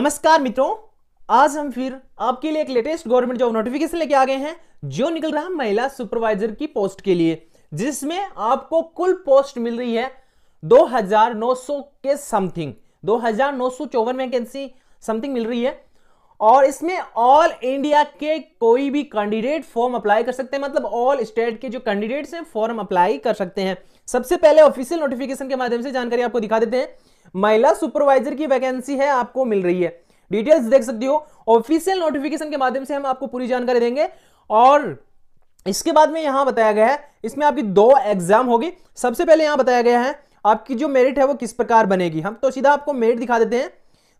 नमस्कार मित्रों आज हम फिर आपके लिए एक लेटेस्ट गवर्नमेंट जॉब नोटिफिकेशन लेके आ गए हैं जो निकल रहा है महिला सुपरवाइजर की पोस्ट के लिए जिसमें आपको कुल पोस्ट मिल रही है 2900 के समथिंग दो वैकेंसी समथिंग मिल रही है और इसमें ऑल इंडिया के कोई भी कैंडिडेट फॉर्म अप्लाई कर सकते हैं मतलब ऑल स्टेट के जो कैंडिडेट्स हैं फॉर्म अप्लाई कर सकते हैं सबसे पहले ऑफिशियल नोटिफिकेशन के माध्यम से जानकारी आपको दिखा देते हैं महिला सुपरवाइजर की वैकेंसी है आपको मिल रही है डिटेल्स देख सकती हो ऑफिशियल नोटिफिकेशन के माध्यम से हम आपको पूरी जानकारी देंगे और इसके बाद में यहां बताया गया है इसमें आपकी दो एग्जाम होगी सबसे पहले यहां बताया गया है आपकी जो मेरिट है वो किस प्रकार बनेगी हम तो सीधा आपको मेरिट दिखा देते हैं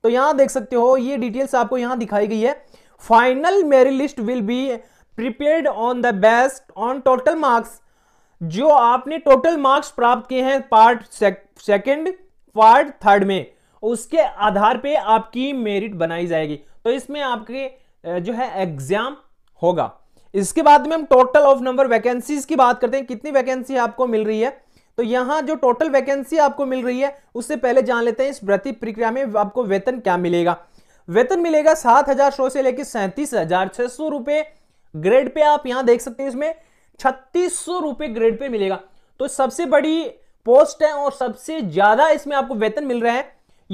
तो यहां देख सकते हो ये डिटेल्स आपको यहां दिखाई गई है final merit list will be prepared on the best on total marks जो आपने टोटल मार्क्स प्राप्त किए हैं पार्ट सेकेंड पार्ट थर्ड में उसके आधार पे आपकी मेरिट बनाई जाएगी तो इसमें आपके जो है एग्जाम होगा इसके बाद में हम टोटल ऑफ नंबर वैकेंसीज की बात करते हैं कितनी वैकेंसी आपको मिल रही है तो यहां जो टोटल वैकेंसी आपको मिल रही है उससे पहले जान लेते हैं इस भर्ती प्रक्रिया में आपको वेतन क्या मिलेगा वेतन मिलेगा सात हजार सौ से लेकर सैंतीस हजार छह सौ रुपए ग्रेड पे आप यहां देख सकते हैं इसमें छत्तीस सौ रुपए ग्रेड पे मिलेगा तो सबसे बड़ी पोस्ट है और सबसे ज्यादा इसमें आपको वेतन मिल रहा है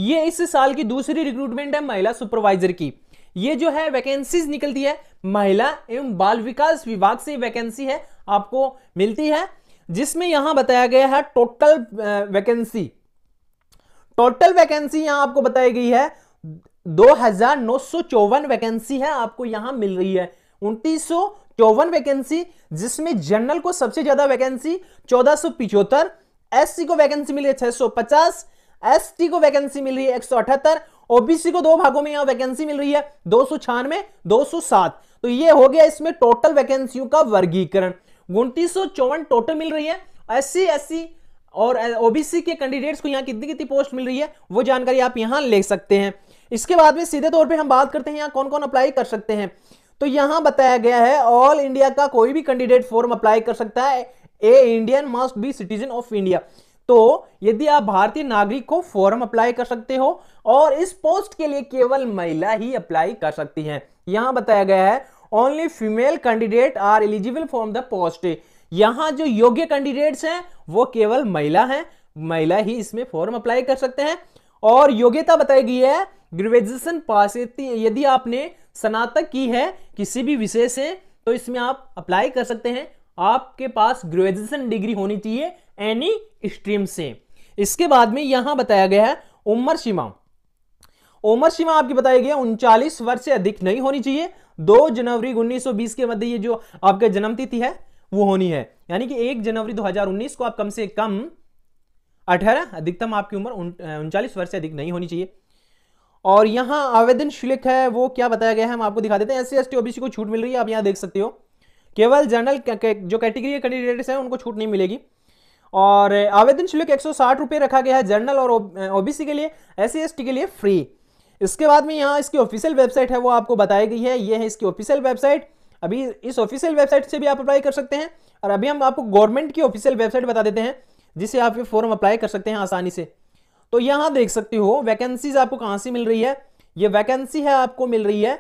ये इस साल की दूसरी रिक्रूटमेंट है महिला सुपरवाइजर की ये जो है वैकेंसीज निकलती है महिला एवं बाल विकास विभाग से वैकेंसी है आपको मिलती है जिसमें यहां बताया गया है टोटल वैकेंसी टोटल वैकेंसी यहां आपको बताई गई है दो हजार नौ सौ चौवन वैकेंसी है आपको यहां मिल रही है उन्तीस सौ चौवन वैकेंसी जिसमें जनरल को सबसे ज्यादा वैकेंसी चौदह सौ पिछोत्तर एससी को वैकेंसी मिली है 650 एसटी को वैकेंसी मिल रही है एक ओबीसी को दो भागों में यहां वैकेंसी मिल रही है दो सौ छियानवे दो सौ सात तो ये हो गया इसमें टोटल वैकेंसियों का वर्गीकरण उन्तीस सौ चौवन टोटल मिल रही है एससी एससी और ओबीसी के कैंडिडेट्स को यहाँ कितनी कितनी पोस्ट मिल रही है वो जानकारी आप यहाँ ले सकते हैं इसके बाद में सीधे तौर पर हम बात करते हैं यहाँ कौन कौन अप्लाई कर सकते हैं तो यहां बताया गया है ऑल इंडिया का कोई भी कैंडिडेट फॉर्म अप्लाई कर सकता है a Indian must be citizen of India तो यदि आप भारतीय नागरिक हो फॉर्म अप्लाई कर सकते हो और इस पोस्ट के लिए केवल महिला ही अप्लाई कर सकती हैं यहां बताया गया है only female candidate are eligible for the post यहां जो योग्य कैंडिडेट्स हैं वो केवल महिला हैं महिला ही इसमें फॉर्म अप्लाई कर सकते हैं और योग्यता बताई गई है ग्रेजुएशन पास यदि आपने स्नातक की है किसी भी विषय से तो इसमें आप अप्लाई कर सकते हैं आपके पास ग्रेजुएशन डिग्री होनी चाहिए एनी स्ट्रीम से इसके बाद में यहां बताया गया है उम्र सीमा उम्र सीमा आपकी बताई गई है उनचालीस वर्ष से अधिक नहीं होनी चाहिए दो जनवरी 1920 के मध्य ये जो आपका जन्म तिथि है वो होनी है यानी कि एक जनवरी 2019 को आप कम से कम 18 अधिकतम आपकी उम्र उनचालीस वर्ष से अधिक नहीं होनी चाहिए और यहां आवेदन शुल्क है वो क्या बताया गया है हम आपको दिखा देते हैं S C S T OBC को छूट मिल रही है आप यहां देख सकते हो केवल जनरल जो कैटेगरी के कैंडिडेट्स हैं उनको छूट नहीं मिलेगी और आवेदन शुल्क एक सौ रखा गया है जनरल और ओबीसी के लिए एस सी e के लिए फ्री इसके बाद में यहाँ इसकी ऑफिशियल वेबसाइट है वो आपको बताई गई है ये है इसकी ऑफिशियल वेबसाइट अभी इस ऑफिशियल वेबसाइट से भी आप अप्लाई कर सकते हैं और अभी हम आपको गवर्नमेंट की ऑफिशियल वेबसाइट बता देते हैं जिसे आप ये फॉर्म अप्लाई कर सकते हैं आसानी से तो यहाँ देख सकते हो वैकेंसीज आपको कहाँ से मिल रही है ये वैकेंसी है आपको मिल रही है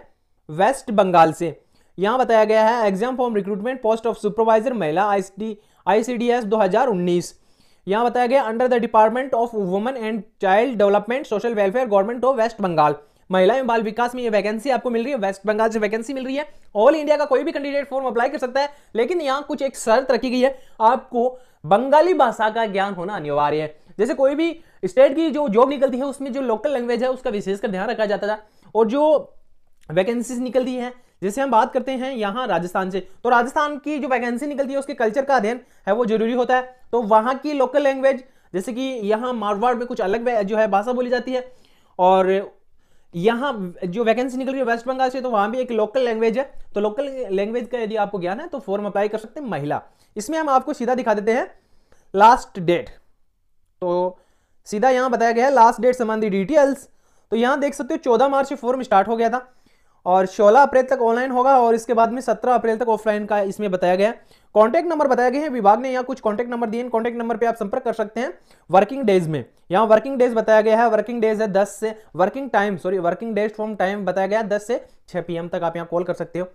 वेस्ट बंगाल से यहाँ बताया गया है exam form recruitment post of supervisor महिला आई सी आई उन्नीस यहाँ बताया गया under the department of women and child development social welfare government of West Bengal महिला एवं बाल विकास में ये वैकेंसी आपको मिल रही है वेस्ट बंगाल से वैकेंसी मिल रही है ऑल इंडिया का कोई भी कैंडिडेट फॉर्म अप्लाई कर सकता है लेकिन यहाँ कुछ एक शर्त रखी गई है आपको बंगाली भाषा का ज्ञान होना अनिवार्य है जैसे कोई भी स्टेट की जो जॉब निकलती है उसमें जो लोकल लैंग्वेज है उसका विशेषकर ध्यान रखा जाता था और जो वैकेंसीज निकलती है जैसे हम बात करते हैं यहाँ राजस्थान से तो राजस्थान की जो वैकेंसी निकलती है उसके कल्चर का अध्ययन है वो जरूरी होता है तो वहाँ की लोकल लैंग्वेज जैसे कि यहाँ मारवाड़ में कुछ अलग जो है भाषा बोली जाती है और यहाँ जो वैकेंसी निकल रही है वेस्ट बंगाल से तो वहाँ भी एक लोकल लैंग्वेज है तो लोकल लैंग्वेज का यदि आपको ज्ञान है तो फॉर्म अप्लाई कर सकते हैं महिला इसमें हम आपको सीधा दिखा देते हैं लास्ट डेट तो सीधा यहाँ बताया गया है लास्ट डेट संबंधी डिटेल्स तो यहाँ देख सकते हो चौदह मार्च से फॉर्म स्टार्ट हो गया था और 16 अप्रैल तक ऑनलाइन होगा और इसके बाद में 17 अप्रैल तक ऑफलाइन का इसमें बताया गया कॉन्टैक्ट नंबर बताया गया है विभाग ने यहाँ कुछ कॉन्टैक्ट नंबर दिए कॉन्टैक्ट नंबर पे आप संपर्क कर सकते हैं वर्किंग डेज में यहाँ वर्किंग डेज बताया गया है वर्किंग डेज है दस से working time sorry working days from time बताया गया है दस से छह पी तक आप यहाँ कॉल कर सकते हो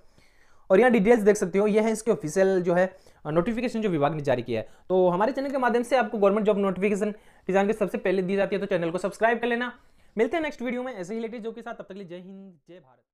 और यहाँ डिटेल्स देख सकते हो यह है इसके ऑफिशियल जो है नोटिफिकेशन जो विभाग ने जारी किया है तो हमारे चैनल के माध्यम से आपको गवर्नमेंट जॉब नोटिफिकेशन की के सबसे पहले दी जाती है तो चैनल को सब्सक्राइब कर लेना मिलते हैं नेक्स्ट वीडियो में ऐसे ही लेटेस्ट जो के साथ तब तक लिए जय हिंद जय भारत